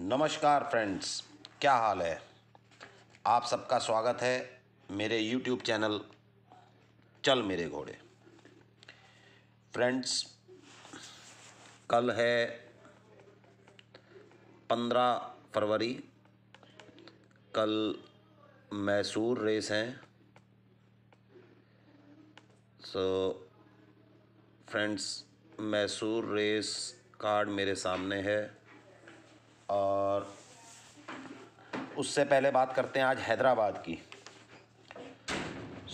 नमस्कार फ्रेंड्स क्या हाल है आप सबका स्वागत है मेरे यूट्यूब चैनल चल मेरे घोड़े फ्रेंड्स कल है पंद्रह फरवरी कल मैसूर रेस है so so, friends Mysore race card मेरे सामने है और उससे पहले बात करते हैं आज हैदराबाद की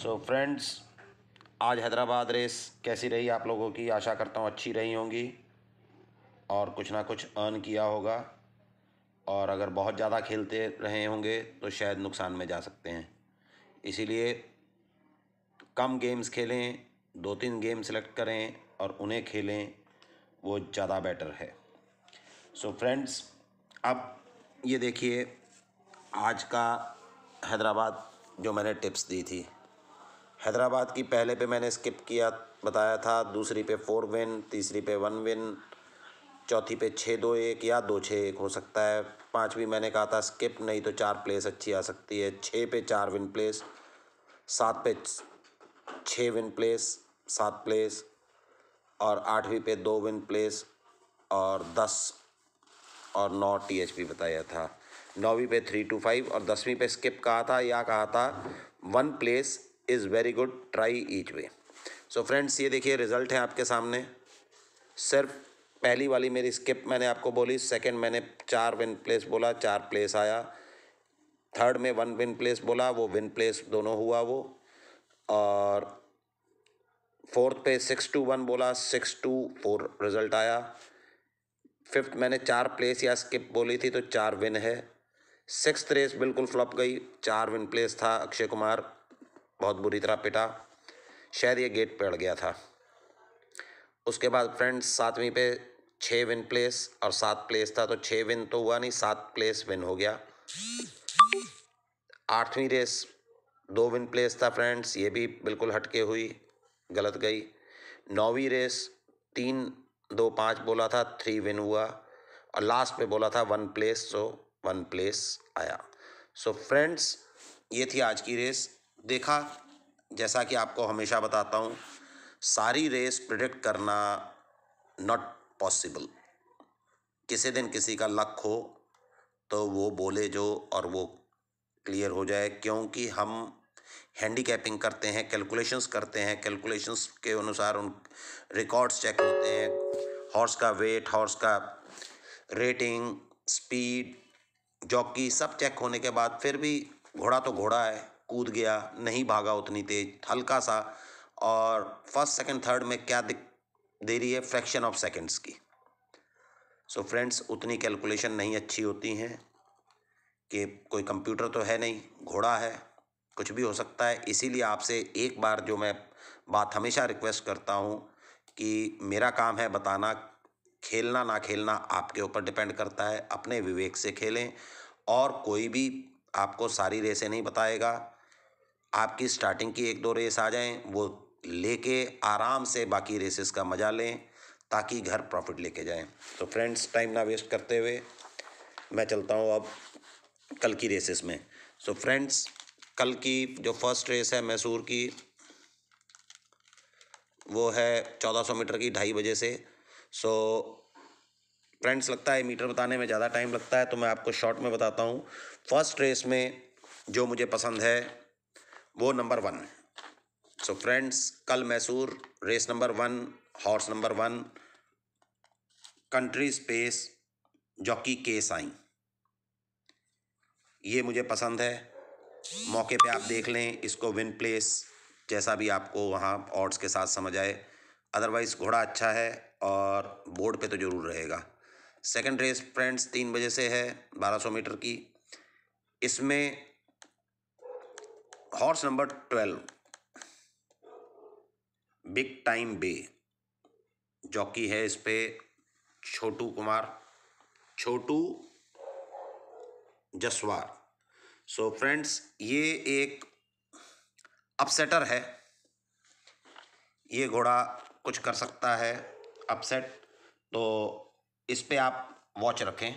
सो so फ्रेंड्स आज हैदराबाद रेस कैसी रही आप लोगों की आशा करता हूँ अच्छी रही होंगी और कुछ ना कुछ अर्न किया होगा और अगर बहुत ज़्यादा खेलते रहे होंगे तो शायद नुकसान में जा सकते हैं इसीलिए कम गेम्स खेलें दो तीन गेम सेलेक्ट करें और उन्हें खेलें वो ज़्यादा बेटर है सो so फ्रेंड्स अब ये देखिए आज का हैदराबाद जो मैंने टिप्स दी थी हैदराबाद की पहले पे मैंने स्किप किया बताया था दूसरी पे फोर विन तीसरी पे वन विन चौथी पे छः दो एक या दो छः एक हो सकता है पाँचवीं मैंने कहा था स्किप नहीं तो चार प्लेस अच्छी आ सकती है छः पे चार विन प्लेस सात पे छः विन प्लेस सात प्लेस और आठवीं पे दो विन प्लेस और दस और नौ पी बताया था नौवीं पे थ्री टू फाइव और दसवीं पे स्किप कहा था या कहा था one place is very good try each way so friends ये देखिए रिजल्ट है आपके सामने सिर्फ पहली वाली मेरी स्किप मैंने आपको बोली सेकंड मैंने चार विन प्लेस बोला चार प्लेस आया थर्ड में वन विन प्लेस बोला वो विन प्लेस दोनों हुआ वो और फोर्थ पे सिक्स टू वन बोला सिक्स टू फोर रिजल्ट आया फिफ्थ मैंने चार प्लेस या स्किप बोली थी तो चार विन है सिक्स रेस बिल्कुल फ्लॉप गई चार विन प्लेस था अक्षय कुमार बहुत बुरी तरह पिटा शायद ये गेट पे अड़ गया था उसके बाद फ्रेंड्स सातवीं पे छः विन प्लेस और सात प्लेस था तो छः विन तो हुआ नहीं सात प्लेस विन हो गया आठवीं रेस दो विन प्लेस था फ्रेंड्स ये भी बिल्कुल हटके हुई गलत गई नौवीं रेस तीन दो पाँच बोला था थ्री विन हुआ और लास्ट में बोला था one place so one place आया सो so फ्रेंड्स ये थी आज की रेस देखा जैसा कि आपको हमेशा बताता हूँ सारी रेस प्रिडिक्ट करना नॉट पॉसिबल किसी दिन किसी का लक हो तो वो बोले जो और वो क्लियर हो जाए क्योंकि हम हैंडीकैपिंग करते हैं कैलकुलेशंस करते हैं कैलकुलेशंस के अनुसार उन रिकॉर्ड्स चेक होते हैं हॉर्स का वेट हॉर्स का रेटिंग स्पीड जॉकी सब चेक होने के बाद फिर भी घोड़ा तो घोड़ा है कूद गया नहीं भागा उतनी तेज हल्का सा और फर्स्ट सेकंड थर्ड में क्या दिख दे रही है फ्रैक्शन ऑफ सेकंड्स की सो so फ्रेंड्स उतनी कैलकुलेशन नहीं अच्छी होती हैं कि कोई कंप्यूटर तो है नहीं घोड़ा है कुछ भी हो सकता है इसीलिए आपसे एक बार जो मैं बात हमेशा रिक्वेस्ट करता हूँ कि मेरा काम है बताना खेलना ना खेलना आपके ऊपर डिपेंड करता है अपने विवेक से खेलें और कोई भी आपको सारी रेसें नहीं बताएगा आपकी स्टार्टिंग की एक दो रेस आ जाएं वो लेके आराम से बाकी रेसेस का मज़ा लें ताकि घर प्रॉफिट लेके जाएं तो फ्रेंड्स टाइम ना वेस्ट करते हुए मैं चलता हूँ अब कल की रेसेस में सो so, फ्रेंड्स कल की जो फर्स्ट रेस है मैसूर की वो है चौदह सौ मीटर की ढाई बजे से सो फ्रेंड्स लगता है मीटर बताने में ज़्यादा टाइम लगता है तो मैं आपको शॉर्ट में बताता हूँ फर्स्ट रेस में जो मुझे पसंद है वो नंबर वन सो फ्रेंड्स कल Mysore race number one horse number one country space jockey के साई ये मुझे पसंद है मौके पे आप देख लें इसको विन प्लेस जैसा भी आपको वहाँ ऑड्स के साथ समझ आए अदरवाइज़ घोड़ा अच्छा है और बोर्ड पे तो ज़रूर रहेगा सेकंड रेस फ्रेंड्स तीन बजे से है 1200 मीटर की इसमें horse number twelve big time bay jockey है इस पर छोटू कुमार छोटू जसवार सो so फ्रेंड्स ये एक अपसेटर है ये घोड़ा कुछ कर सकता है अपसेट तो इस पर आप वॉच रखें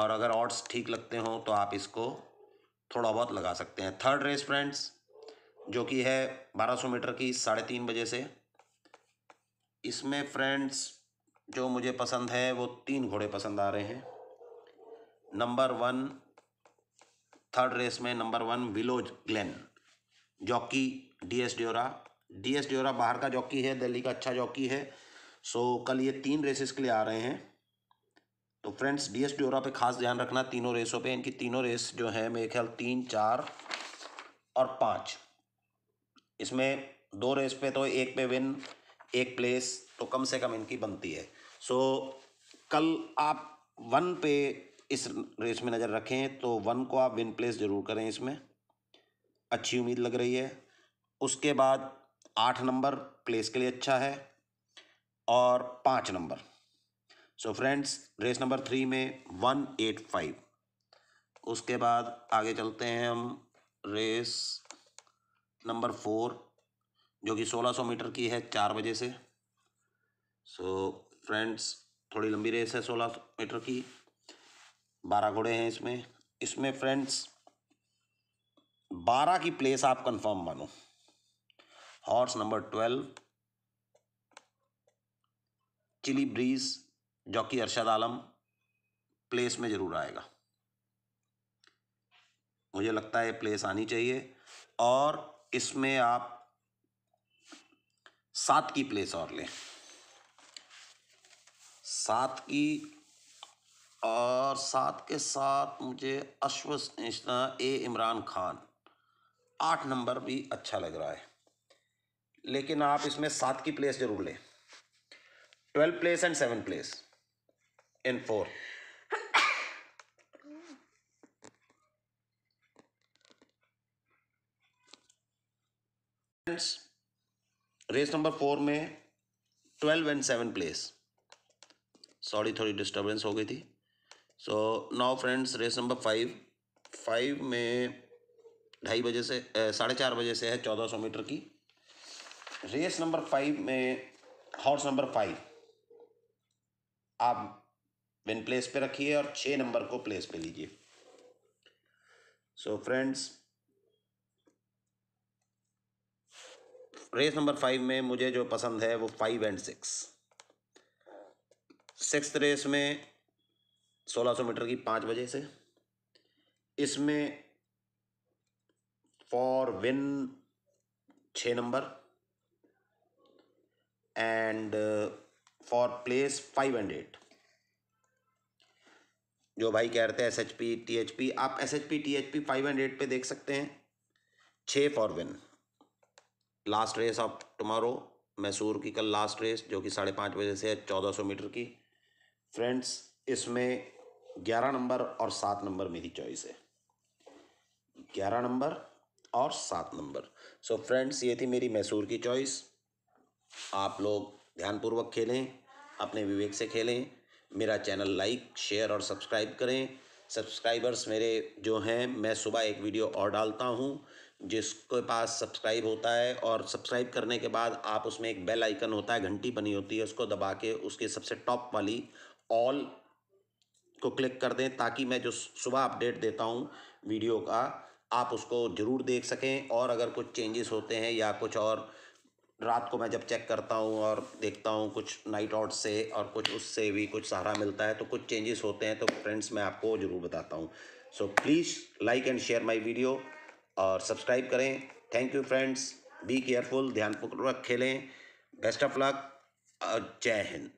और अगर ऑड्स ठीक लगते हों तो आप इसको थोड़ा बहुत लगा सकते हैं थर्ड रेस फ्रेंड्स जो कि है 1200 मीटर की साढ़े तीन बजे से इसमें फ्रेंड्स जो मुझे पसंद है वो तीन घोड़े पसंद आ रहे हैं नंबर वन थर्ड रेस में number one willows glen jockey D S Deora D S Deora बाहर का जॉकी है दिल्ली का अच्छा जॉकी है सो कल ये तीन रेसेस के लिए आ रहे हैं तो फ्रेंड्स डी एस ड्योरा पे खास ध्यान रखना तीनों रेसों पे इनकी तीनों रेस जो है मेरे ख्याल तीन चार और पाँच इसमें दो रेस पे तो एक पे विन एक प्लेस तो कम से कम इनकी बनती है सो so, कल आप वन पे इस रेस में नज़र रखें तो वन को आप विन प्लेस ज़रूर करें इसमें अच्छी उम्मीद लग रही है उसके बाद आठ नंबर प्लेस के लिए अच्छा है और पाँच number so friends race number three में वन एट फाइव उसके बाद आगे चलते हैं हम रेस नंबर फोर जो कि सोलह सौ मीटर की है चार बजे से सो so, फ्रेंड्स थोड़ी लंबी रेस है सोलह मीटर की बारह घोड़े हैं इसमें इसमें फ्रेंड्स बारह की प्लेस आप कंफर्म मानो horse number twelve chilly breeze jockey Arshad Alam place में ज़रूर आएगा मुझे लगता है प्लेस आनी चाहिए और इसमें आप सात की प्लेस और लें सात की और साथ के साथ मुझे अश्वस्त ए इमरान खान आठ नंबर भी अच्छा लग रहा है लेकिन आप इसमें सात की प्लेस जरूर लें twelve place and seven place in four race number four में twelve and seven place sorry थोड़ी डिस्टरबेंस हो गई थी so now friends race number five five में ढाई बजे से साढ़े चार बजे से है चौदह सौ मीटर की रेस नंबर फाइव में हॉर्स नंबर फाइव आप विन प्लेस पे रखिए और छः नंबर को प्लेस पे लीजिए so friends race number five में मुझे जो पसंद है वो five and six six race में 1600 मीटर की पाँच बजे से इसमें फॉर विन छ number and for place five and eight जो भाई कह रहे थे S H P T H P आप S H P T H P five and eight पे देख सकते हैं छः for win last race of tomorrow Mysore की कल लास्ट रेस जो कि साढ़े पाँच बजे से है चौदह सौ मीटर की फ्रेंड्स इसमें ग्यारह नंबर और सात नंबर मेरी चॉइस है ग्यारह नंबर और सात नंबर सो फ्रेंड्स ये थी मेरी मैसूर की चॉइस आप लोग ध्यानपूर्वक खेलें अपने विवेक से खेलें मेरा चैनल लाइक शेयर और सब्सक्राइब करें सब्सक्राइबर्स मेरे जो हैं मैं सुबह एक वीडियो और डालता हूँ जिसके पास सब्सक्राइब होता है और सब्सक्राइब करने के बाद आप उसमें एक बेल आइकन होता है घंटी बनी होती है उसको दबा के उसके सबसे टॉप वाली ऑल को क्लिक कर दें ताकि मैं जो सुबह अपडेट देता हूँ वीडियो का आप उसको ज़रूर देख सकें और अगर कुछ चेंजेस होते हैं या कुछ और रात को मैं जब चेक करता हूँ और देखता हूँ कुछ नाइट आउट से और कुछ उससे भी कुछ सहारा मिलता है तो कुछ चेंजेस होते हैं तो फ्रेंड्स मैं आपको ज़रूर बताता हूँ so please like and share my video और सब्सक्राइब करें thank you friends be careful ध्यानपूर्वक खेलें बेस्ट ऑफ लक और जय हिंद